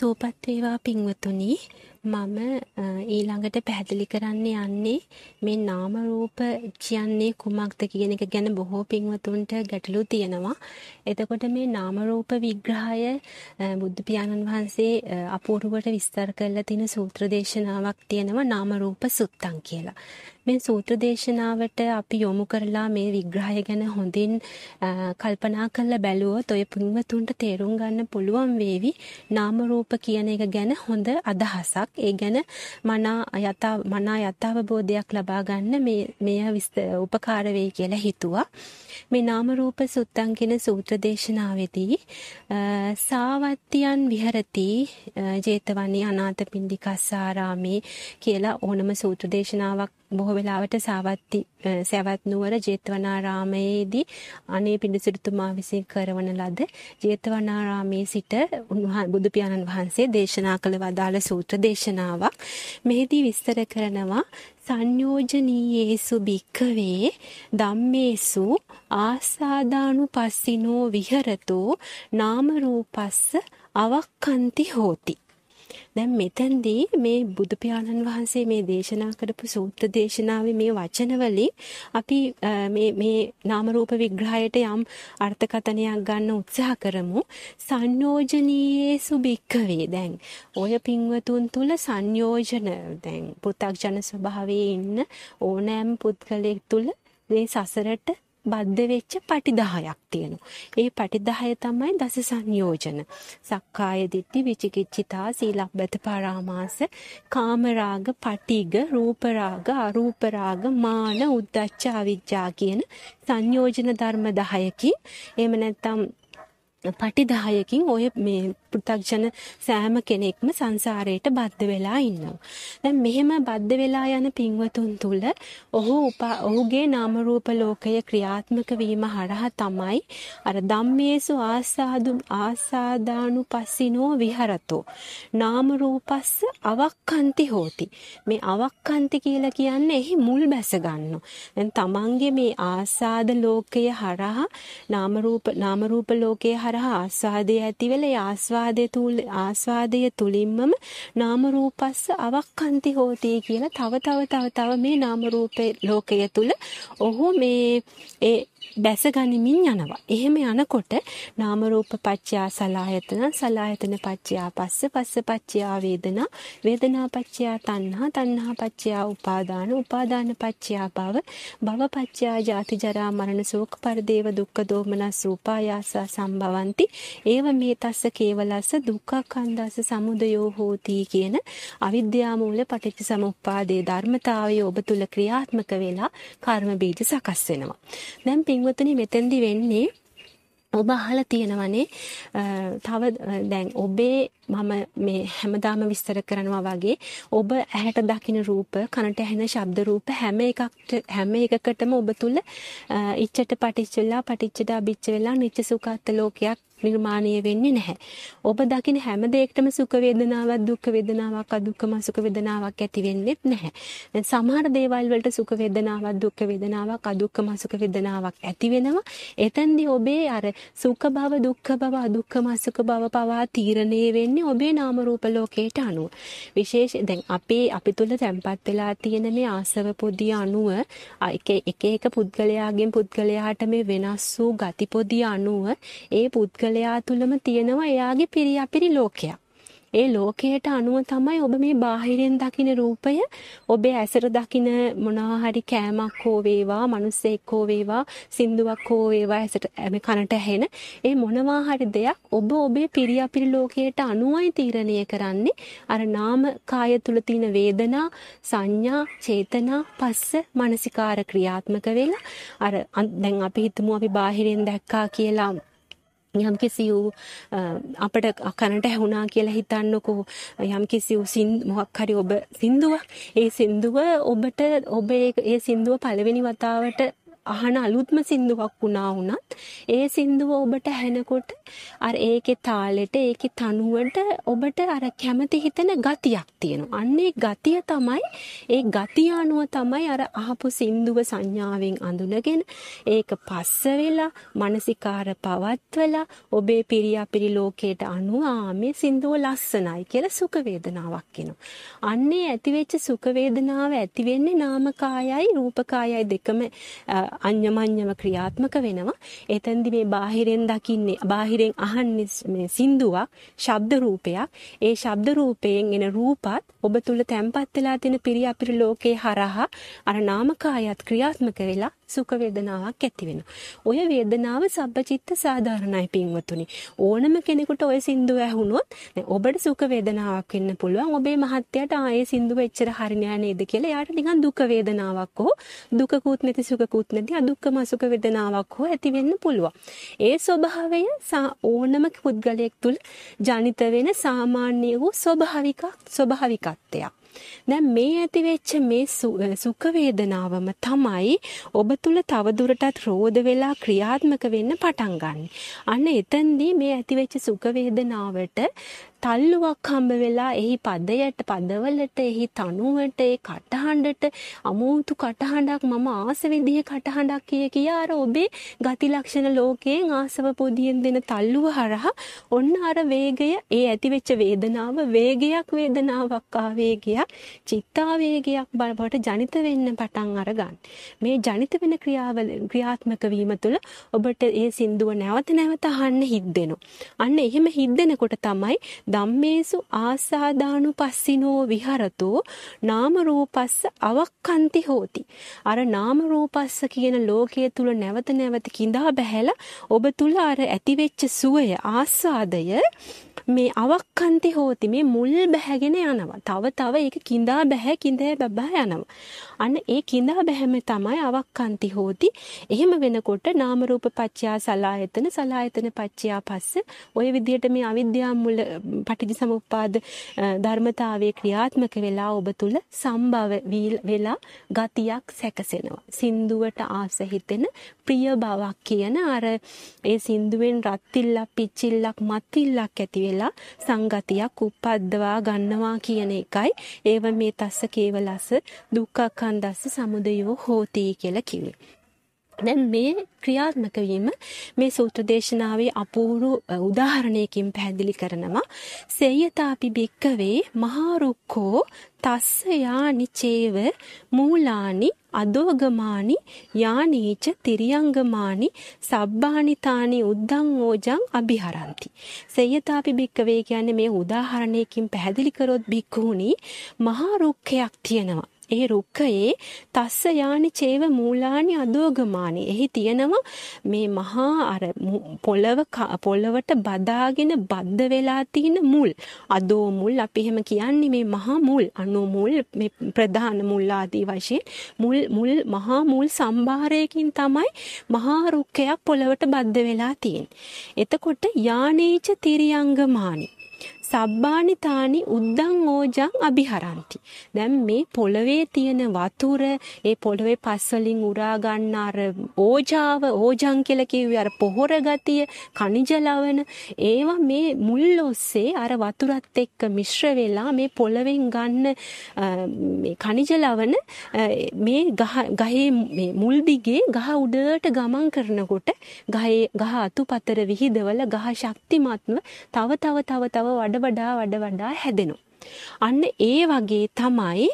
සූපත් වේවා පින්වතුනි මම ඊළඟට පැහැදිලි කරන්න යන්නේ මේ නාම රූප කියන්නේ කුමක්ද කියන එක ගැන බොහෝ පින්වතුන්ට ගැටලු තියෙනවා. එතකොට මේ නාම රූප විග්‍රහය බුදු පියාණන් වහන්සේ අපූර්වට විස්තර කරලා තියෙන සූත්‍ර දේශනාවක් තියෙනවා නාම රූප සුත්තං කියලා. මේ සූත්‍ර දේශනාවට අපි යොමු කරලා මේ විග්‍රහය ගැන හොඳින් කල්පනා කරලා බැලුවොත් ඔය පින්වතුන්ට තේරුම් ගන්න පුළුවන් වේවි නාම රූප කියන එක ගැන හොඳ අදහසක් ඒ ගැන මනා යථා මනා යථාබෝධයක් ලබා ගන්න මේ මෙය උපකාර වෙයි කියලා හිතුවා මේ නාම රූප සුත්තං කියන සූත්‍ර දේශනාවේදී සාවත්තියන් විහෙරති ජේතවනි අනාථපිණ්ඩිකස්සාරාමේ කියලා ඕනම සූත්‍ර දේශනාවක් බොහෝ වෙලාවට සවත්ති සවැත් නුවර ජේතවනාරාමයේදී අනේ පිඬුසිරිතුමා විසින් කරවන ලද ජේතවනාරාමයේ සිට බුදු පියාණන් වහන්සේ දේශනා කළ වදාළ සූත්‍ර දේශනාවක් මෙහිදී විස්තර කරනවා සංයෝජනීයේසු භික්කවේ ධම්මේසු ආසාදානුපස්සිනෝ විහෙරතෝ නාම රූපස්ස අවක්칸ති හෝති දැන් මෙතෙන්දී මේ බුදු පියාණන් වහන්සේ මේ දේශනා කරපු සූත්‍ර දේශනාවේ මේ වචන අපි මේ මේ නාම රූප විග්‍රහයට යම් අර්ථකථනයක් ගන්න උත්සාහ කරමු. සංයෝජනීයේසු භික්ඛවේ. දැන් ඔය පින්වතුන් තුල සංයෝජන දැන් පෘථග්ජන ස්වභාවයේ ඉන්න ඕනෑම පුද්ගලයෙක් තුල මේ සසරට බද්ධ වෙච්ච පටි 10ක් තියෙනවා. ඒ පටි 10 තමයි දස සංයෝජන. සක්කාය දිට්ඨි, විචිකිච්ඡිතා, සීලබ්බත පරාමාස, කාමරාග, පටිග, රූපරාග, අරූපරාග, මාන, උද්ධච්ච, අවිජ්ජා කියන සංයෝජන ධර්ම 10කින් එහෙම නැත්නම් පටි 10කින් ඔය මේ පු탁ජන සෑම කෙනෙක්ම සංසාරයට බද්ධ වෙලා ඉන්නවා. දැන් මෙහෙම බද්ධ වෙලා යන පින්වතුන් තුල ඔහු ඔහුගේ නාම රූප ලෝකය ක්‍රියාත්මක වීම හරහා තමයි අර ධම්මේසු ආසාදු ආසාදානුපස්සිනෝ විහරතෝ නාම රූපස්ස අවක්칸ති හෝති. මේ අවක්칸ති කියලා කියන්නේ එහි මුල් බැස ගන්නවා. දැන් තමන්ගේ මේ ආසාද ලෝකය හරහා නාම රූප නාම රූප ලෝකය හරහා ආස්වාදයේ ඇතිවෙලා ආස්වාද ආස්වාදය තුල ආස්වාදය තුලින්මම නාම රූපස්ස අවක්칸ති හෝති කියලා තව තව තව තව මේ නාම රූපේ ලෝකය තුල ඔහු මේ ඒ බැස ගනිමින් යනවා. එහෙම යනකොට නාම රූප පත්‍යා සලායතන සලායතන පත්‍යා පස්ස පස්ස පත්‍යා වේදනා වේදනා පත්‍යා තණ්හා තණ්හා පත්‍යා උපාදාන උපාදාන පත්‍යා භව භව පත්‍යා ජාති ජරා මරණ ශෝක පරිදේව දුක්ඛ දෝමනස් රූපායාස සම්භවಂತಿ ඒව මේ තස්ස කේවලස්ස දුක්ඛ කන්දස්ස සමුදයෝ හෝති කියන අවිද්‍යා මූල පටිච්ච සමුප්පාදේ ධර්මතාවය ඔබ තුල ක්‍රියාත්මක වෙලා කර්ම බීජ සකස් වෙනවා. දැන් පින්වතුනි මෙතෙන්දි වෙන්නේ ඔබ අහලා තියෙනවනේ තව දැන් ඔබේ මම මේ හැමදාම විස්තර කරනවා වගේ ඔබ ඇහැට දකින රූප කනට ඇහෙන ශබ්ද රූප හැම එකකට හැම එකකටම ඔබ තුල ඉච්ඡට පටිච්චලා පටිච්චදා බිච්ච වෙලා නිච්ච සුඛාත් ලෝකයක් නිර්මාණය වෙන්නේ නැහැ. ඔබ දකින හැම දෙයකටම සුඛ වේදනාවක් දුක් වේදනාවක් අදුක්කම සුඛ වේදනාවක් ඇති වෙන්නේත් නැහැ. දැන් සමහර දේවල් වලට සුඛ වේදනාවක් දුක් වේදනාවක් අදුක්කම සුඛ වේදනාවක් ඇති වෙනවා. එතෙන්දී ඔබේ අර සුඛ භව දුක්ඛ භව අදුක්කම සුඛ භව පවා තීරණය වෙන්නේ ඔබේ නාම රූප ලෝකයට අනුව. විශේෂ දැන් අපේ අපි තුල තැම්පත් වෙලා තියෙන මේ ආසව පොදිය අනුව එක එක පුද්ගලයාගෙන් පුද්ගලයාට මේ වෙනස් වූ ගති පොදිය අනුව ඒ පුද්ගල පුද්ගලයා තුළම තියෙනවා එයාගේ පිරි අපිරි ලෝකයක්. ඒ ලෝකයට අනුව තමයි ඔබ මේ බාහිරෙන් දකින රූපය ඔබේ ඇසට දකින මොනවා හරි කෑමක් හෝ වේවා මිනිස්සෙක් හෝ වේවා සින්දුවක් හෝ වේවා ඇසට මේ කනට ඇහෙන ඒ මොනවා හරි දෙයක් ඔබ ඔබේ පිරියපිරි ලෝකයට අනුවයි තීරණය කරන්නේ අර නාම කාය තුල තියෙන වේදනා සංඥා චේතනා පස්ස මානසිකාර ක්‍රියාත්මක වෙලා අර දැන් අපි හිතමු අපි බාහිරෙන් දැක්කා කියලා යම් කිසි වූ අපට කනට ඇහුණා කියලා හිතන්නකෝ යම් කිසි වූ මොකක් හරි ඔබ සින්දුවක් ඒ සින්දුව ඔබට ඔබ ඒ සින්දුව පළවෙනි වතාවට අහන අලුත්ම සින්දුවක් වුණා වුණත් ඒ සින්දුව ඔබට ඇහෙනකොට අර ඒකේ තාලෙට ඒකේ තනුවට ඔබට අර කැමති හිතෙන ගතියක් තියෙනවා. අන්න ඒ ගතිය තමයි ඒ ගතිය අනුව තමයි අර අහපු සින්දුව සංඥාවෙන් අඳුනගෙන ඒක පස්ස වෙලා මානසිකාර පවත්වලා ඔබේ පිරියාපිරි ලෝකයට අනුව මේ සින්දුව ලස්සනයි කියලා සුඛ වේදනාවක් එනවා. අන්නේ ඇතිවෙච්ච සුඛ වේදනාව ඇති වෙන්නේ නාමකායයි රූපකායයි දෙකම අඤ්ඤමඤ්ඤව ක්‍රියාත්මක වෙනවා. එතෙන්දි මේ බාහිරෙන් දකින්නේ බාහිර බටහිරින් අහන්නේ මේ සින්දුවක්, ශබ්ද රූපයක්. ඒ ශබ්ද රූපයෙන් එන රූපත් ඔබ තුල තැම්පත් වෙලා තියෙන පිරිය අපිර ලෝකේ හරහා අර නාමකායත් ක්‍රියාත්මක වෙලා සුඛ වේදනාවක් ඇති වෙනවා. ඔය වේදනාව සබ්බචිත්ත සාධාරණයි පින්වතුනි. ඕනම කෙනෙකුට ඔය සින්දුව ඇහුනොත් ඔබට සුඛ වේදනාවක් වෙන්න පුළුවන්. ඔබේ මහත්යට ආයේ සින්දුව එච්චර හරිනෑ නේද කියලා එයාට නිකන් දුක වේදනාවක් හෝ දුකකුත් නැති සුඛකුත් නැති අදුක්කම සුඛ වේදනාවක් හෝ ඇති වෙන්න පුළුවන්. ඒ ස්වභාවය ඕනම පුද්ගලයෙක් තුළ ජනිත වෙන සාමාන්‍ය වූ ස්වභාවික ස්වභාවිකත්වයක්. දැන් මේ ඇතිවෙච්ච මේ සුඛ වේදනාවම තමයි ඔබ තුල තව දුරටත් රෝද වෙලා ක්‍රියාත්මක වෙන්න පටන් ගන්න. අන්න එතෙන්දී මේ ඇතිවෙච්ච සුඛ වේදනාවට තල්ලුවක් හම්බ වෙලා එහි පදයට පදවලට එහි තනුවට ඒ කටහඬට අමෝතු කටහඬක් මම ආස විදිහේ කටහඬක් කිය කියා අර ඔබේ ගති ලක්ෂණ ලෝකයෙන් ආසව පොදියෙන් දෙන තල්ලුව හරහා ඔන්න අර වේගය ඒ ඇතිවෙච්ච වේදනාව වේගයක් වේදනාවක් ආවේගයක් චිත්තාවේගයක් බවට ජනිත වෙන්න පටන් අරගන්න. මේ ජනිත වෙන ක්‍රියාවල ක්‍රියාත්මක වීම තුළ ඔබට ඒ සින්දුව නැවත නැවත අහන්න හිද්දෙනවා. අන්න එහෙම හිද්දෙනකොට තමයි ධම්මේසු ආසාදානුපස්සිනෝ විහරතෝ නාම රූපස්ස අවක්칸ති හෝති අර නාම රූපස්ස කියන ලෝකයේ තුල නැවත නැවත கிඳා බැහැලා ඔබ තුල අර ඇතිවෙච්ච සුවය ආස්වාදය මේ අවක්칸ති හෝති මේ මුල් බැහැගෙන යනවා තව තව ඒක கிඳා බැහැ கிඳේ බබා යනවා අන්න ඒ கிඳා බැහැම තමයි අවක්칸ති හෝති එහෙම වෙනකොට නාම රූප පත්‍යා සලායතන සලායතන පත්‍යා පස්ස ඔය විදිහට මේ අවිද්‍යාව මුල පටිච්චසමුප්පාද ධර්මතාවයේ ක්‍රියාත්මක වෙලා ඔබ තුල සම්භව වෙලා ගතියක් සැකසෙනවා. සින්දුවට ආස හිතෙන ප්‍රිය බවක් කියන අර ඒ සින්දුවෙන් රත්තිල්ලක් පිච්චිල්ලක් මත්තිල්ලක් ඇති වෙලා සංගතියක් උපද්දවා ගන්නවා කියන එකයි ඒව මේ තස්ස කේවලස දුක්ඛ කන්දස්ස සමුදයෝ හෝති කියලා කිව්වේ. දැන් මේ ක්‍රියාත්මක වීම මේ සූත්‍ර දේශනාවේ අපූර්ව උදාහරණයකින් පැහැදිලි කරනවා. සේයතාපි බික්කවේ මහරුක්කෝ තස්ස යානිචේව මූලානි අදෝගමානි යානීච තිරියංගමානි සබ්බානිතානි උද්දං ඕජං අභිහරಂತಿ සේයතාපි බික්කවේ කියන්නේ මේ උදාහරණයකින් පැහැදිලි කරොත් බික්කුණි මහා රුක්කයක් තියෙනවා ඒ රුක්කයේ තස්ස යානි චේව මූලානි අදෝගමානි. එහි තියෙනවා මේ මහා අර පොළව පොළවට බදාගෙන බද්ධ වෙලා තියෙන මුල්. අදෝ මුල් අපි එහෙම කියන්නේ මේ මහා මුල්, අණු මුල්, මේ ප්‍රධාන මුල් ආදී වශයෙන් මුල් මුල් මහා මුල් සම්භාරයකින් තමයි මහා රුක්කයක් පොළවට බද්ධ වෙලා තියෙන්නේ. එතකොට යානේච තිරියංගමානි සබ්බානිතානි උද්දං ඕජං අභිහරಂತಿ. දැන් මේ පොළවේ තියෙන වතුර, ඒ පොළවේ පස් වලින් උරා ගන්න අර ඕජාව, ඕජං කියලා කිව්වේ අර පොහොර ගතිය, කනිජ ලවණ, ඒවා මේ මුල් ඔස්සේ අර වතුරත් එක්ක මිශ්‍ර වෙලා මේ පොළවෙන් ගන්න මේ කනිජ ලවණ මේ ගහේ මේ මුල් දිගේ ගහ උඩට ගමන් කරනකොට ගහේ ගහ අතුපතර විහිදවල ගහ ශක්තිමත්ව තව තව තව තව වඩ වඩා වඩා වඩා හැදෙනවා. අන්න ඒ වගේ තමයි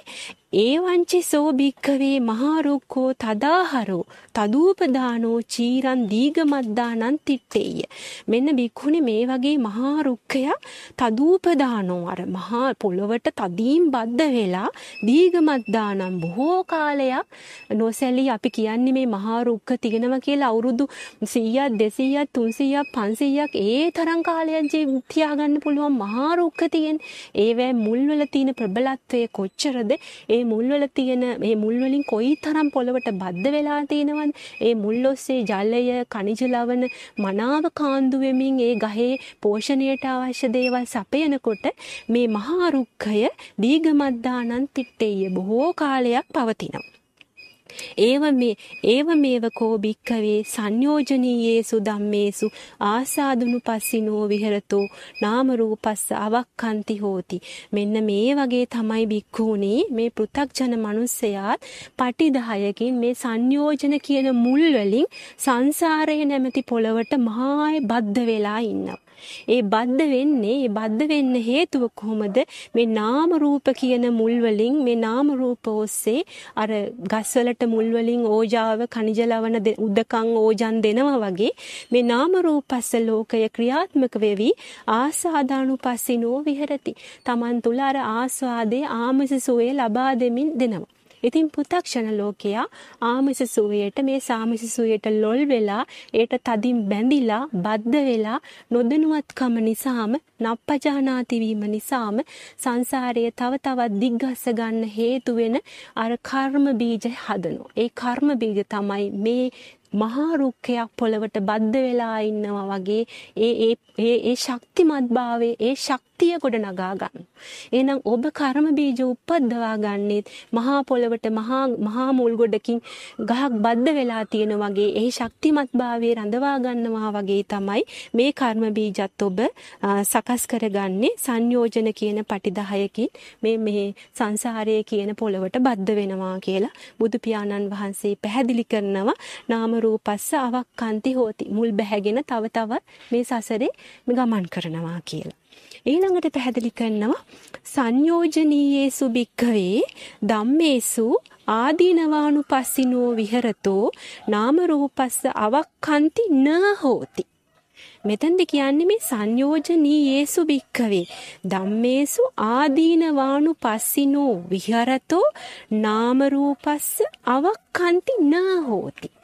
ඒවංචි සෝ භික්කවේ මහාරුක්කෝ තදාහරෝ තදූපදානෝ චීරන් දීගමද්දානන් තිට්ටේය. මෙන්න බික්හුණි මේ වගේ මහාරුක්කයක් තදූපදානෝ අර මහා පොළොවට තදීම් බද්ධ වෙලා දීගමද්දානම් බොහෝ කාලයක් නොසැලී අපි කියන්නේ මේ මහාරුක්ක තිගෙනව කියලා අවුරුදු සීයක් දෙසීයක් තුන්සීයක් පන්සීයක් ඒ තරං කාලයක් ජීවිතියාගන්න පුළුවන් මහාරුක්ක තියෙන් ඒවැ මුල්වල තියෙන ප්‍රබලත්වය කොච්චරද ඒ මුල්වල තියෙන මේ මුල් වලින් කොයිතරම් පොළවට බද්ධ වෙලා තියෙනවද? ඒ මුල් ඔස්සේ ජලය, කනිජ ලවණ මනාව කාන්දු වෙමින් ඒ ගහේ පෝෂණයට අවශ්‍ය දේවල් සපයනකොට මේ මහා රුක්ඛය දීගමද්දානන් පිට්ටේය බොහෝ කාලයක් පවතිනවා. ඒව මේ ඒව මේව කෝ භික්කවේ සංයෝජනීයේසු ධම්මේසු ආසාදුනු පස්සිනෝ විහෙරතෝ නාම රූපස්ස අවක්칸ති හෝති මෙන්න මේ වගේ තමයි භික්ඛූනි මේ පෘථග්ජන මිනිසයාත් පටිදායකින් මේ සංයෝජන කියන මුල් වලින් සංසාරයේ නැමැති පොළවට මහායි බද්ධ වෙලා ඉන්නවා ඒ බද්ධ වෙන්නේ ඒ බද්ධ වෙන්න හේතුව කොහොමද? මේ නාම රූප කියන මුල් වලින් මේ නාම රූප ඔස්සේ අර ගස්වලට මුල් වලින් ඕජාව කනිජ ලවණ උදකන් ඕජන් දෙනවා වගේ මේ නාම රූපස්ස ලෝකය ක්‍රියාත්මක වෙවි ආසාදානුපස්සිනෝ විහෙරති. Taman තුල අර ආස්වාදේ ආමස සෝය ලබා දෙමින් දෙනවා. ඉතින් පු탁ෂණ ලෝකයා ආමිස සූයට මේ සාමිස සූයට ලොල් වෙලා ඒට තදින් බැඳිලා බද්ධ වෙලා නොදනුවත්කම නිසාම නප්පජානාති වීම නිසාම සංසාරයේ තව තවත් දිග්ගස්ස ගන්න හේතු වෙන අර කර්ම බීජ හදනවා. ඒ කර්ම බීජ තමයි මේ මහා රුක්කයක් පොළවට බද්ධ වෙලා ඉන්නවා වගේ ඒ ඒ ඒ ඒ ශක්තිමත් භාවයේ ඒ ශක්තිය ගොඩ නගා ගන්න. එහෙනම් ඔබ කර්ම බීජ උපද්දවා ගන්නෙත් මහා පොළවට මහා මහා මුල් ගොඩකින් ගහක් බද්ධ වෙලා තියෙන වගේ ඒ ශක්තිමත් භාවයේ රඳවා ගන්නවා වගේ තමයි මේ කර්ම බීජත් ඔබ සකස් කරගන්නේ සංයෝජන කියන පටිදහයකින් මේ මේ සංසාරයේ කියන පොළවට බද්ධ වෙනවා කියලා බුදු පියාණන් වහන්සේ පැහැදිලි කරනවා නාම රූපස්ස අවක්칸ති හෝති. මුල් බැහැගෙන තව තව මේ සසරේ ගමන් කරනවා කියලා. ඊළඟට පැහැදිලි කරනවා සංයෝජනීයේ සුභික්කවේ ධම්මේසු ආදීනවානුපස්සිනෝ විහෙරතෝ නාම රූපස්ස අවක්칸ති න හෝති. මෙතෙන්ද කියන්නේ මේ සංයෝජනී යේසු භික්කවේ ධම්මේසු ආදීනවානු පස්සිනෝ විහරතෝ නාම රූපස්ස අවක්칸ති නා හෝති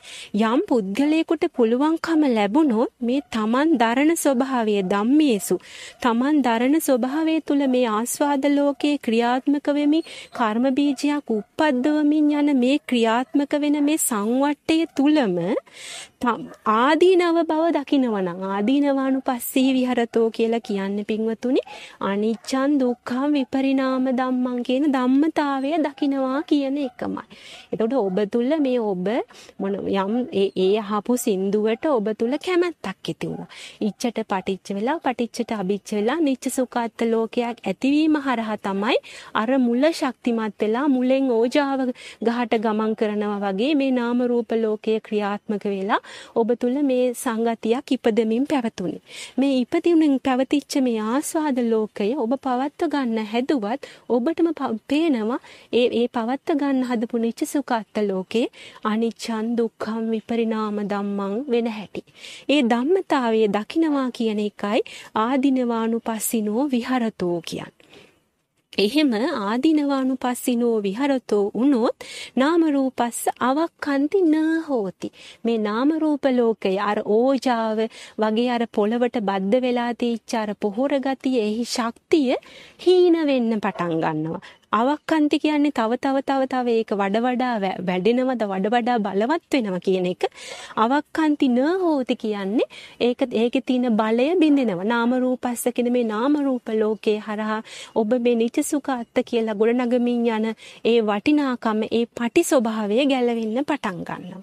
යම් පුද්ගලයෙකුට පුළුවන්කම ලැබුණොත් මේ තමන් දරන ස්වභාවය ධම්මේසු තමන් දරන ස්වභාවය තුල මේ ආස්වාද ලෝකයේ ක්‍රියාත්මක වෙමි කර්ම බීජයක් උප්පද්දවමින් යන මේ ක්‍රියාත්මක වෙන මේ සංවට්ටය තුලම ආදීනව බව දකිනවනම් ආදීනවානුපස්සී විහරතෝ කියලා කියන්නේ පින්වතුනි අනිච්චන් දුක්ඛම් විපරිණාම ධම්මං කියන ධම්මතාවය දකිනවා කියන එකමයි. එතකොට ඔබ තුල මේ ඔබ මොන යම් ඒ ඒ අහපු සින්දුවට ඔබ තුල කැමැත්තක් ඇති වුණා. ඉච්ඡට පටිච්ච වෙලා පටිච්චට අභිච්ච වෙලා නිච්ච සුඛාත් ලෝකයක් ඇතිවීම හරහා තමයි අර මුල ශක්තිමත් වෙලා මුලෙන් ඕජාව ගහට ගමන් කරනවා වගේ මේ නාම රූප ලෝකයේ ක්‍රියාත්මක වෙලා ඔබ තුල මේ සංගතියක් ඉපදෙමින් පැවතුනේ. මේ ඉපදීමින් පැවතිච්ච මේ ආස්වාද ලෝකය ඔබ පවත්ව ගන්න හැදුවත් ඔබටම පේනවා ඒ ඒ පවත්ව ගන්න හදපු නිච්ච සුඛාත් ලෝකේ අනිච්චන් දුක් දුක්ඛම් විපරිණාම ධම්මං වෙන හැටි. ඒ ධම්මතාවයේ දකිනවා කියන එකයි ආදිනවානුපස්සිනෝ විහරතෝ කියන්නේ. එහෙම ආදිනවානුපස්සිනෝ විහරතෝ වුනොත් නාම රූපස්ස අවක්ඛන්ති න හෝති. මේ නාම රූප ලෝකය අර ඕජාව වගේ අර පොළවට බද්ධ වෙලා තීච්ච අර පොහොර ගතිය එහි ශක්තිය හීන වෙන්න පටන් ගන්නවා. අවක්කන්ති කියන්නේ තව තව තව තව ඒක වඩ වඩා වැඩෙනවද වඩ වඩා බලවත් වෙනවා කියන එක අවක්කන්ති න හෝති කියන්නේ ඒක ඒකේ තියෙන බලය බින්දෙනවා නාම රූපස්ස කියන මේ නාම රූප ලෝකයේ හරහා ඔබ මේ නිත්‍ය සුඛ අත්ත කියලා ගොඩනගමින් යන ඒ වටිනාකම ඒ පටි ස්වභාවය ගැලවෙන්න පටන් ගන්නවා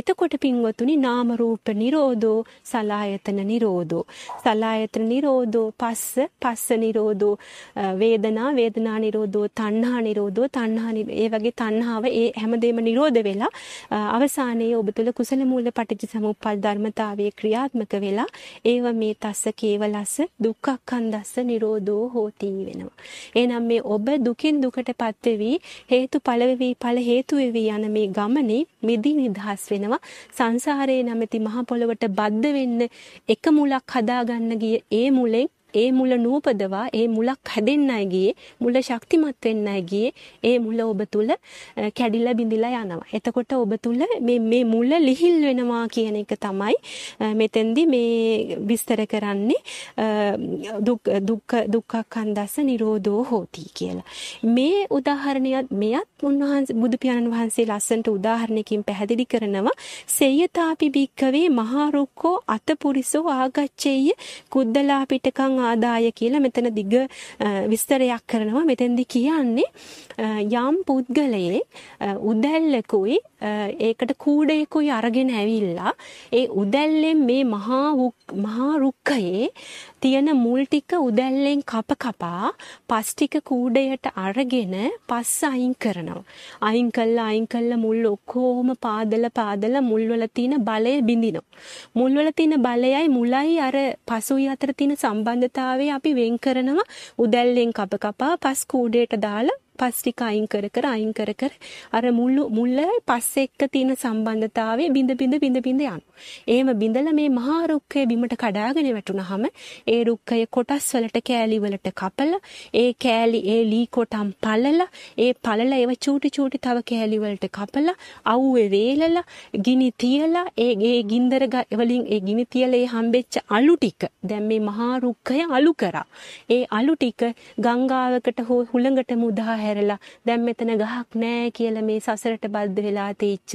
එතකොට පින්වතුනි නාම රූප නිරෝධෝ සලායතන නිරෝධෝ සලායතන නිරෝධෝ පස්ස පස්ස නිරෝධෝ වේදනා වේදනා නිරෝධෝ තණ්හා නිරෝධෝ තණ්හා ඒ වගේ තණ්හාව ඒ හැමදේම නිරෝධ වෙලා අවසානයේ ඔබ තුල කුසල මූල පටිච්ච සමුප්පල් ධර්මතාවයේ ක්‍රියාත්මක වෙලා ඒව මේ තස්ස කේවලස දුක්ඛක්ඛන්දස්ස නිරෝධෝ හෝති වෙනවා. එහෙනම් මේ ඔබ දුකින් දුකටපත් වෙවි හේතුඵල වෙවි ඵල හේතු වෙවි යන මේ ගමනේ මිදි නිදහස් වෙනවා. සංසාරයේ නැමැති මහ පොළවට බද්ධ වෙන්න එක මුලක් හදාගන්න ගිය ඒ මුලෙන් ඒ මුල නූපදවා ඒ මුලක් හැදෙන්නයි ගියේ මුල ශක්තිමත් වෙන්නයි ගියේ ඒ මුල ඔබ තුල කැඩිලා බිඳිලා යනවා. එතකොට ඔබ තුල මේ මේ මුල ලිහිල් වෙනවා කියන එක තමයි මෙතෙන්දි මේ විස්තර කරන්නේ දුක් දුක් දුක්ඛන්දස නිරෝධෝ හෝති කියලා. මේ උදාහරණයත් මෙයත් උන්වහන්සේ බුදු පියාණන් වහන්සේ ලස්සනට උදාහරණකින් පැහැදිලි කරනවා. සේයතාපි භික්කවේ මහා රුක්කෝ අතපුරිසෝ ආගච්ඡේය කුද්දලා පිටකං ආදාය කියලා මෙතන දිග විස්තරයක් කරනවා. මෙතෙන්දි කියන්නේ යම් පුද්ගලයෙක් උදැල්ලකුයි ඒකට කූඩේකුයි අරගෙන ඇවිල්ලා ඒ උදැල්ලෙන් මේ මහා මහා රුක්කයේ තියෙන මුල් ටික උදැල්ලෙන් කප කපා පස් ටික කූඩයට අරගෙන පස් අයින් කරනවා. අයින් කළා අයින් කළා මුල් ඔක්කොම පාදල පාදල මුල් වල තියෙන බලය බිඳිනවා. මුල් වල තියෙන බලයයි මුලයි අර පසුයි අතර තියෙන සම්බන්ධතාවය අපි වෙන් කරනවා උදැල්ලෙන් කප කපා පස් කූඩයට දාලා පස් ටික අයින් කර කර අයින් කර කර අර මුළු මුල්ල පස් එක්ක තියෙන සම්බන්ධතාවය බිඳ බිඳ බිඳ බිඳ යනවා. එහෙම බිඳලා මේ මහා රුක්කය බිමට කඩාගෙන වැටුනහම ඒ රුක්කය කොටස් වලට කෑලි වලට කපලා ඒ කෑලි ඒ ලී කොටම් පළලා ඒ පළලා ඒව චූටි චූටි තව කෑලි වලට කපලා අවුවේ වේලලා ගිනි තියලා ඒ ඒ ගින්දර වලින් ඒ ගිනි තියලා ඒ හම්බෙච්ච අලු ටික දැන් මේ මහා රුක්කය අලු කරා. ඒ අලු ටික ගංගාවකට හෝ හුළඟට මුදා හැරලා දැන් මෙතන ගහක් නැහැ කියලා මේ සසරට බද්ධ වෙලා තීච්ච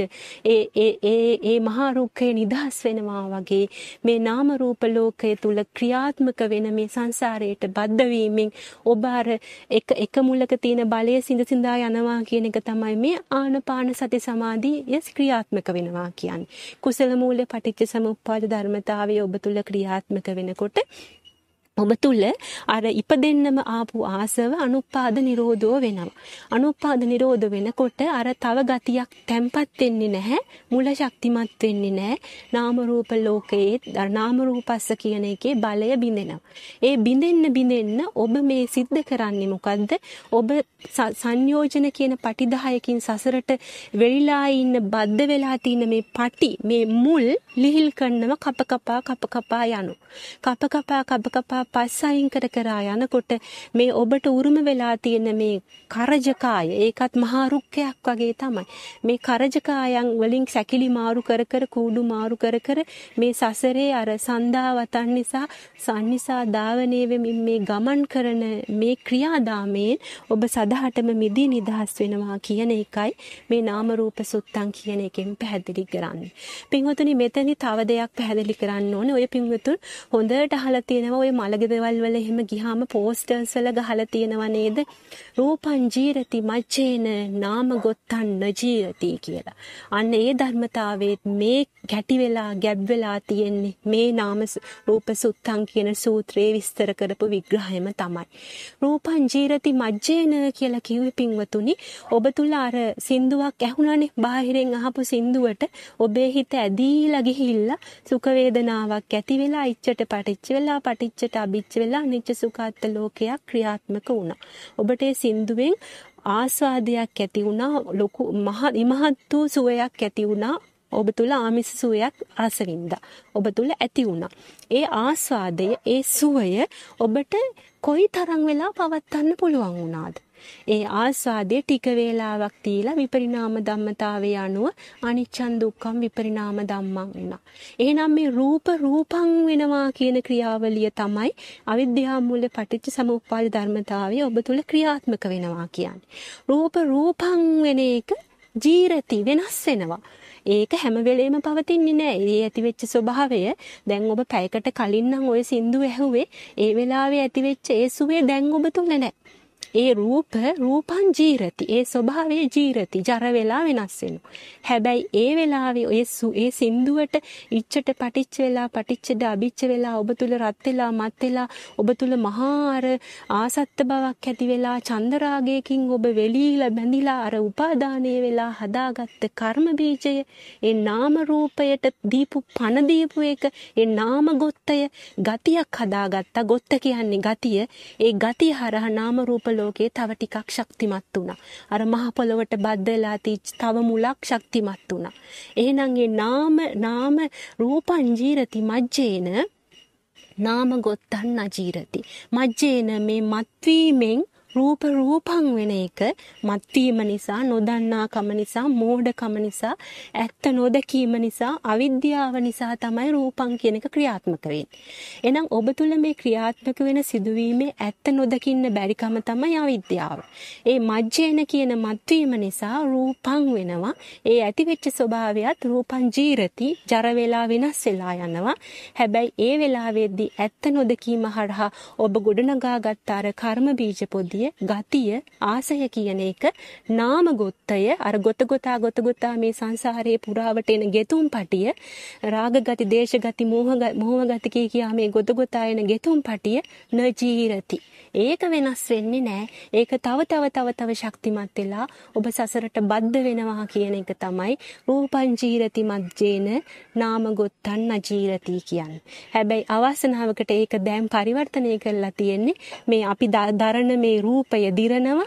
ඒ ඒ ඒ ඒ මහා රුක්කේ නිදහස් වෙනවා වගේ මේ නාම රූප ලෝකයේ තුල ක්‍රියාත්මක වෙන මේ සංසාරයට බද්ධ වීමෙන් ඔබ අර එක එක මුලක තියෙන බලය සිඳ සිඳා යනවා කියන එක තමයි මේ ආනපාන සති සමාධිය ක්‍රියාත්මක වෙනවා කියන්නේ කුසල මූල පටිච්ච සමුප්පාද ධර්මතාවය ඔබ තුල ක්‍රියාත්මක වෙනකොට ඔබ තුල අර ඉපදෙන්නම ආපු ආසව අනුපාද නිරෝධෝ වෙනවා. අනුපාද නිරෝධ වෙනකොට අර තව ගතියක් තැම්පත් වෙන්නේ නැහැ, මුල ශක්තිමත් වෙන්නේ නැහැ. නාම රූප ලෝකයේ නාම රූපස්ස කියන එකේ බලය බිඳෙනවා. ඒ බිඳෙන්න බිඳෙන්න ඔබ මේ සිද්ධ කරන්නේ මොකද්ද? ඔබ සංයෝජන කියන පටි 10කින් සසරට වෙරිලා ඉන්න බද්ධ වෙලා තියෙන මේ පටි, මේ මුල් ලිහිල් කරනව කප කපා කප කපා යනවා. කප කපා කප කපා පස් අයින් කර කරා යනකොට මේ ඔබට උරුම වෙලා තියෙන මේ කරජකාය ඒකත් මහා රුක්කයක් වගේ තමයි. මේ කරජකායන් වලින් සැකිලි මාරු කර කර කූඩු මාරු කර කර මේ සසරේ අර සන්දා වතන් නිසා සන්නිසා ධාවනයේ වෙමින් මේ ගමන් කරන මේ ක්‍රියාදාමයෙන් ඔබ සදාටම මිදී නිදහස් වෙනවා කියන එකයි මේ නාම රූප සුත්තං කියන එකෙන් පැහැදිලි කරන්නේ. පින්වතුනි මෙතනදි තව දෙයක් පැහැදිලි කරන්න ඕනේ. ඔය පින්වතුන් හොඳට අහලා තියෙනවා ඔය මල මලගෙදවල් වල එහෙම ගිහාම පෝස්ටර්ස් වල ගහලා තියෙනවා නේද? රූපං ජීරති මච්චේන නාම ගොත්තං නජීරති කියලා. අන්න ඒ ධර්මතාවයේ මේ ගැටි වෙලා ගැබ් වෙලා තියෙන්නේ මේ නාම රූප සුත්තං කියන සූත්‍රයේ විස්තර කරපු විග්‍රහයම තමයි. රූපං ජීරති මජ්ජේන කියලා කිව්වේ පින්වතුනි ඔබ තුල අර සින්දුවක් ඇහුණානේ බාහිරෙන් අහපු සින්දුවට ඔබේ හිත ඇදීලා ගිහිල්ලා සුඛ වේදනාවක් ඇති වෙලා ඉච්ඡට පටිච්ච වෙලා පටිච්චට අභිච්ච වෙලා අනිච්ච සුඛාත් ලෝකයක් ක්‍රියාත්මක වුණා. ඔබට ඒ සින්දුවෙන් ආස්වාදයක් ඇති වුණා ලොකු මහ ඉමහත් වූ සුවයක් ඇති වුණා ඔබ තුල ආමිස සුවයක් රසවින්දා ඔබ තුල ඇති වුණා ඒ ආස්වාදය ඒ සුවය ඔබට කොයි තරම් වෙලා පවත්වන්න පුළුවන් වුණාද ඒ ආස්වාදයේ ටික වේලාවක් තීලා විපරිණාම ධම්මතාවයේ අනුව අනිච්චන් දුක්ඛම් විපරිණාම ධම්මං වුණා. එහෙනම් මේ රූප රූපං වෙනවා කියන ක්‍රියාවලිය තමයි අවිද්‍යා මූල පටිච්ච සමුප්පාද ධර්මතාවය ඔබ තුල ක්‍රියාත්මක වෙනවා කියන්නේ. රූප රූපං වෙන එක ජීරති වෙනස් වෙනවා. ඒක හැම වෙලේම පවතින්නේ නෑ. ඒ ඇතිවෙච්ච ස්වභාවය දැන් ඔබ පැයකට කලින් නම් ওই සින්දු ඇහුවේ ඒ වෙලාවේ ඇතිවෙච්ච ඒ සුවේ දැන් ඔබ තුල නෑ. ඒ රූප රූපං ජීරති. ඒ ස්වභාවය ජීරති. ජර වෙලා වෙනස් වෙනවා. හැබැයි ඒ වෙලාවේ ඔය ඒ සින්දුවට ඉච්ඡට පටිච්ච වෙලා පටිච්චද අභිච්ච වෙලා ඔබ තුල රත් වෙලා මත් වෙලා ඔබ තුල මහා අර ආසත්ත බවක් ඇති වෙලා චන්දරාගයකින් ඔබ වෙලීලා බැඳිලා අර උපාදානය වෙලා හදාගත්ත කර්ම බීජය ඒ නාම රූපයට දීපු පණ දීපු එක ඒ නාම ගොත්තය ගතියක් හදාගත්තා ගොත්ත කියන්නේ ගතිය ඒ ගතිය හරහා නාම රූප ලෝකේ තව ටිකක් ශක්තිමත් වුණා. අර මහ පොළොවට බද්දලා තිච් තව මුලක් ශක්තිමත් වුණා. එහෙනම් ඒ නාම නාම රූපං ජීරති මජ්ජේන නාම ගොත්තන් නජීරති. මජ්ජේන මේ මත්වීමෙන් රූප රූපං වෙන එක මත්වීම නිසා නොදන්නාකම නිසා මෝඩකම නිසා ඇත්ත නොදකීම නිසා අවිද්‍යාව නිසා තමයි රූපං කියන එක ක්‍රියාත්මක වෙන්නේ. එහෙනම් ඔබ තුල මේ ක්‍රියාත්මක වෙන සිදුවීමේ ඇත්ත නොදකින්න බැරිකම තමයි අවිද්‍යාව. ඒ මජ්ජේන කියන මත්වීම නිසා රූපං වෙනවා. ඒ ඇතිවෙච්ච ස්වභාවයත් රූපං ජීරති ජර වෙලා වෙනස් වෙලා යනවා. හැබැයි ඒ වෙලාවේදී ඇත්ත නොදකීම හරහා ඔබ ගොඩනගාගත් අර කර්ම බීජ පොදිය ගුණය, ගතිය, ආසය කියන එක නාම ගොත්තය අර ගොත ගොතා ගොත ගොතා මේ සංසාරයේ පුරාවට එන ගෙතුම් පටිය රාග ගති, දේශ ගති, මෝහ ගති කී කියා මේ ගොත ගොතා එන ගෙතුම් පටිය නජීරති. ඒක වෙනස් වෙන්නේ නැහැ. ඒක තව තව තව තව ශක්තිමත් වෙලා ඔබ සසරට බද්ධ වෙනවා කියන එක තමයි රූපං ජීරති මජ්ජේන නාම ගොත්තන් නජීරති කියන්නේ. හැබැයි අවසනාවකට ඒක දැන් පරිවර්තනය කරලා තියෙන්නේ මේ අපි දරන මේ රූප රූපය දිරනව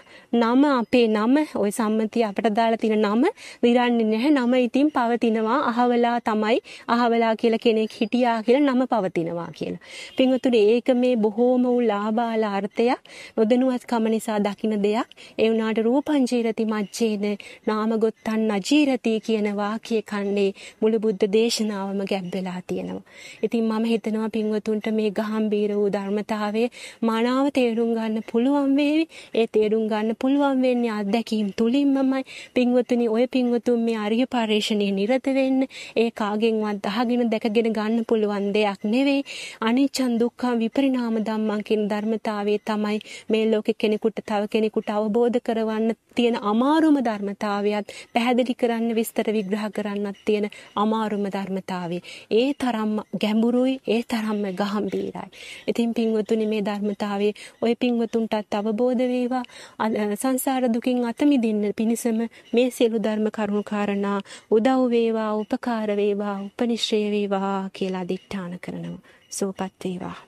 නම අපේ නම ওই සම්මතිය අපට දාලා තියෙන නම දිරන්නේ නැහැ නම ඉතින් පවතිනවා අහවලා තමයි අහවලා කියලා කෙනෙක් හිටියා කියලා නම පවතිනවා කියලා. පින්වතුනි ඒක මේ බොහෝම උලාබාල අර්ථයක් නොදෙනුවත්කම නිසා දකින දෙයක්. ඒ වුණාට රූපංජීරති මජ්ජේන නාමගොත්තන් නජීරති කියන වාක්‍ය කන්නේ මුළු බුද්ධ දේශනාවම ගැබ් වෙලා තියෙනවා. ඉතින් මම හිතනවා පින්වතුන්ට මේ ගහම්බීර වූ ධර්මතාවය මනාව තේරුම් ගන්න පුළුවන් වේ නෙවෙයි ඒ තේරුම් ගන්න පුළුවන් වෙන්නේ අත්දැකීම් තුලින්මයි පින්වතුනි ඔය පින්වතුන් මේ අරිය පරිශ්‍රණයේ නිරත වෙන්න ඒ කාගෙන්වත් අහගෙන දැකගෙන ගන්න පුළුවන් දෙයක් නෙවෙයි අනිච්චන් දුක්ඛම් විපරිණාම ධම්මං කියන ධර්මතාවයේ තමයි මේ ලෝකෙ කෙනෙකුට තව කෙනෙකුට අවබෝධ කරවන්න තියෙන අමාරුම ධර්මතාවයත් පැහැදිලි කරන්න විස්තර විග්‍රහ කරන්නත් තියෙන අමාරුම ධර්මතාවය ඒ තරම් ගැඹුරුයි ඒ තරම්ම ගහම්බීරයි ඉතින් පින්වතුනි මේ ධර්මතාවයේ ওই පින්වතුන්ටත් අවබෝධ අවබෝධ වේවා සංසාර දුකින් අත මිදින්න පිණිසම මේ සියලු ධර්ම කරුණු කාරණා උදව් වේවා උපකාර වේවා උපනිශ්‍රේ වේවා කියලා දිට්ඨාන කරනවා සෝපත් වේවා